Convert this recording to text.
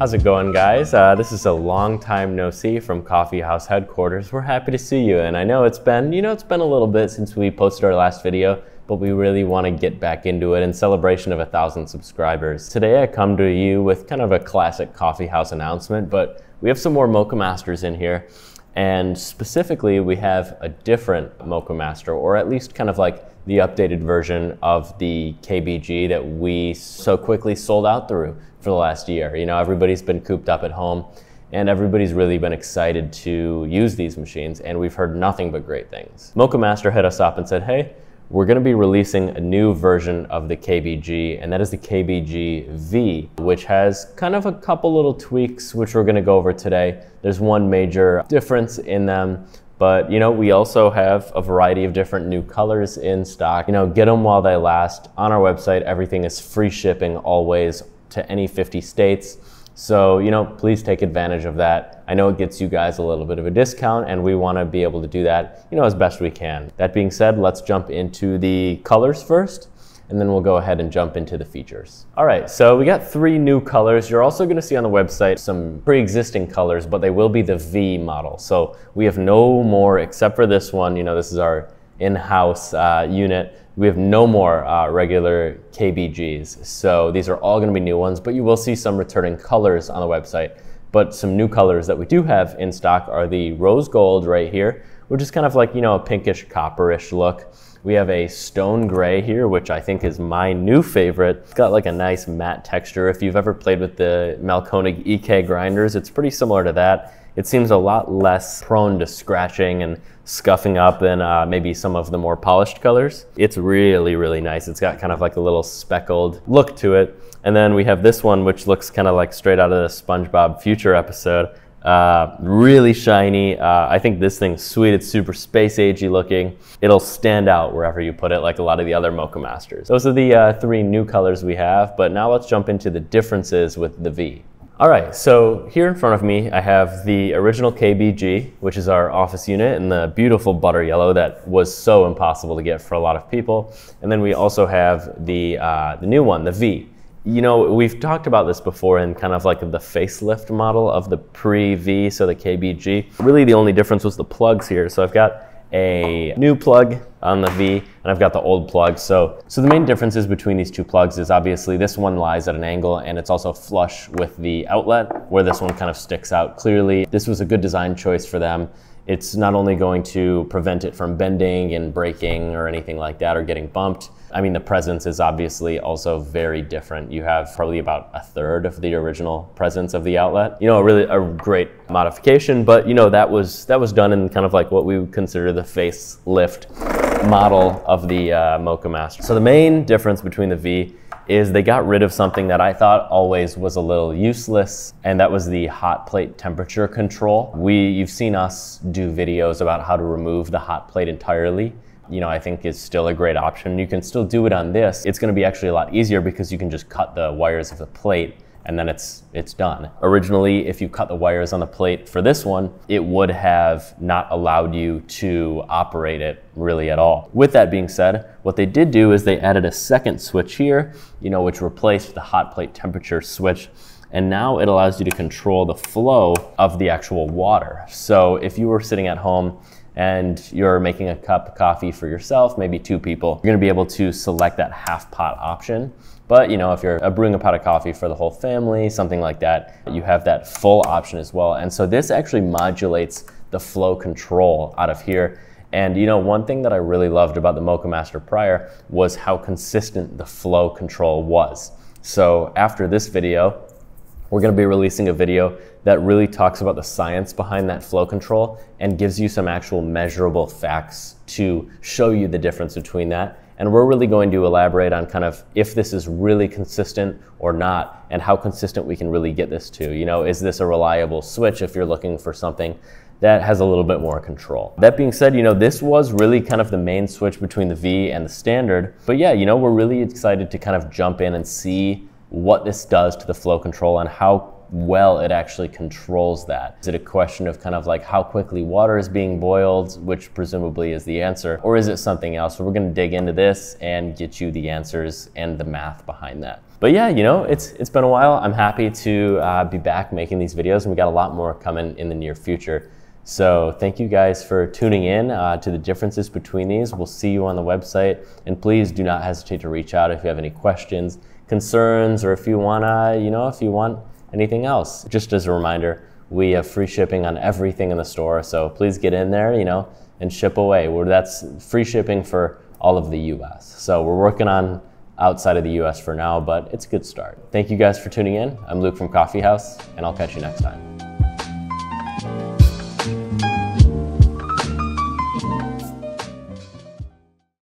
How's it going guys? Uh, this is a long time no see from Coffee House headquarters. We're happy to see you and I know it's been, you know, it's been a little bit since we posted our last video, but we really want to get back into it in celebration of a thousand subscribers. Today I come to you with kind of a classic Coffee House announcement, but we have some more Mocha Masters in here. And specifically, we have a different Mocha master, or at least kind of like the updated version of the KBG that we so quickly sold out through for the last year. You know, everybody's been cooped up at home and everybody's really been excited to use these machines, and we've heard nothing but great things. Mocha Master hit us up and said, hey, we're going to be releasing a new version of the KBG, and that is the KBG V, which has kind of a couple little tweaks, which we're going to go over today. There's one major difference in them, but you know, we also have a variety of different new colors in stock. You know, get them while they last. On our website, everything is free shipping always to any 50 states. So, you know, please take advantage of that. I know it gets you guys a little bit of a discount and we wanna be able to do that, you know, as best we can. That being said, let's jump into the colors first and then we'll go ahead and jump into the features. All right, so we got three new colors. You're also gonna see on the website some pre-existing colors, but they will be the V model. So we have no more except for this one. You know, this is our in-house uh, unit we have no more uh, regular KBGs. So these are all going to be new ones, but you will see some returning colors on the website. But some new colors that we do have in stock are the rose gold right here, which is kind of like, you know, a pinkish copperish look. We have a stone gray here, which I think is my new favorite. It's got like a nice matte texture. If you've ever played with the Malconig EK grinders, it's pretty similar to that it seems a lot less prone to scratching and scuffing up than uh, maybe some of the more polished colors. It's really, really nice. It's got kind of like a little speckled look to it. And then we have this one, which looks kind of like straight out of the SpongeBob Future episode. Uh, really shiny. Uh, I think this thing's sweet. It's super space agey looking. It'll stand out wherever you put it, like a lot of the other Mocha Masters. Those are the uh, three new colors we have, but now let's jump into the differences with the V. All right, so here in front of me, I have the original KBG, which is our office unit in the beautiful butter yellow that was so impossible to get for a lot of people. And then we also have the, uh, the new one, the V. You know, we've talked about this before in kind of like the facelift model of the pre-V, so the KBG. Really the only difference was the plugs here. So I've got a new plug on the V and I've got the old plug. So, so the main differences between these two plugs is obviously this one lies at an angle and it's also flush with the outlet where this one kind of sticks out clearly. This was a good design choice for them it's not only going to prevent it from bending and breaking or anything like that or getting bumped. I mean, the presence is obviously also very different. You have probably about a third of the original presence of the outlet. You know, a really a great modification, but you know that was that was done in kind of like what we would consider the facelift model of the uh, Mocha Master. So the main difference between the V is they got rid of something that I thought always was a little useless, and that was the hot plate temperature control. We, you've seen us do videos about how to remove the hot plate entirely. You know, I think is still a great option. You can still do it on this. It's gonna be actually a lot easier because you can just cut the wires of the plate and then it's it's done. Originally, if you cut the wires on the plate for this one, it would have not allowed you to operate it really at all. With that being said, what they did do is they added a second switch here, you know, which replaced the hot plate temperature switch. And now it allows you to control the flow of the actual water. So if you were sitting at home and you're making a cup of coffee for yourself, maybe two people, you're gonna be able to select that half pot option. But you know, if you're brewing a pot of coffee for the whole family, something like that, you have that full option as well. And so this actually modulates the flow control out of here. And you know, one thing that I really loved about the Mocha Master prior was how consistent the flow control was. So after this video, we're going to be releasing a video that really talks about the science behind that flow control and gives you some actual measurable facts to show you the difference between that. And we're really going to elaborate on kind of if this is really consistent or not and how consistent we can really get this to. You know, is this a reliable switch if you're looking for something that has a little bit more control. That being said, you know, this was really kind of the main switch between the V and the standard. But yeah, you know, we're really excited to kind of jump in and see what this does to the flow control and how well it actually controls that. Is it a question of kind of like how quickly water is being boiled, which presumably is the answer, or is it something else? So we're gonna dig into this and get you the answers and the math behind that. But yeah, you know, it's it's been a while. I'm happy to uh, be back making these videos and we got a lot more coming in the near future. So thank you guys for tuning in uh, to the differences between these. We'll see you on the website and please do not hesitate to reach out if you have any questions concerns or if you want to, uh, you know, if you want anything else. Just as a reminder, we have free shipping on everything in the store. So please get in there, you know, and ship away. Where that's free shipping for all of the US. So we're working on outside of the US for now, but it's a good start. Thank you guys for tuning in. I'm Luke from Coffee House, and I'll catch you next time.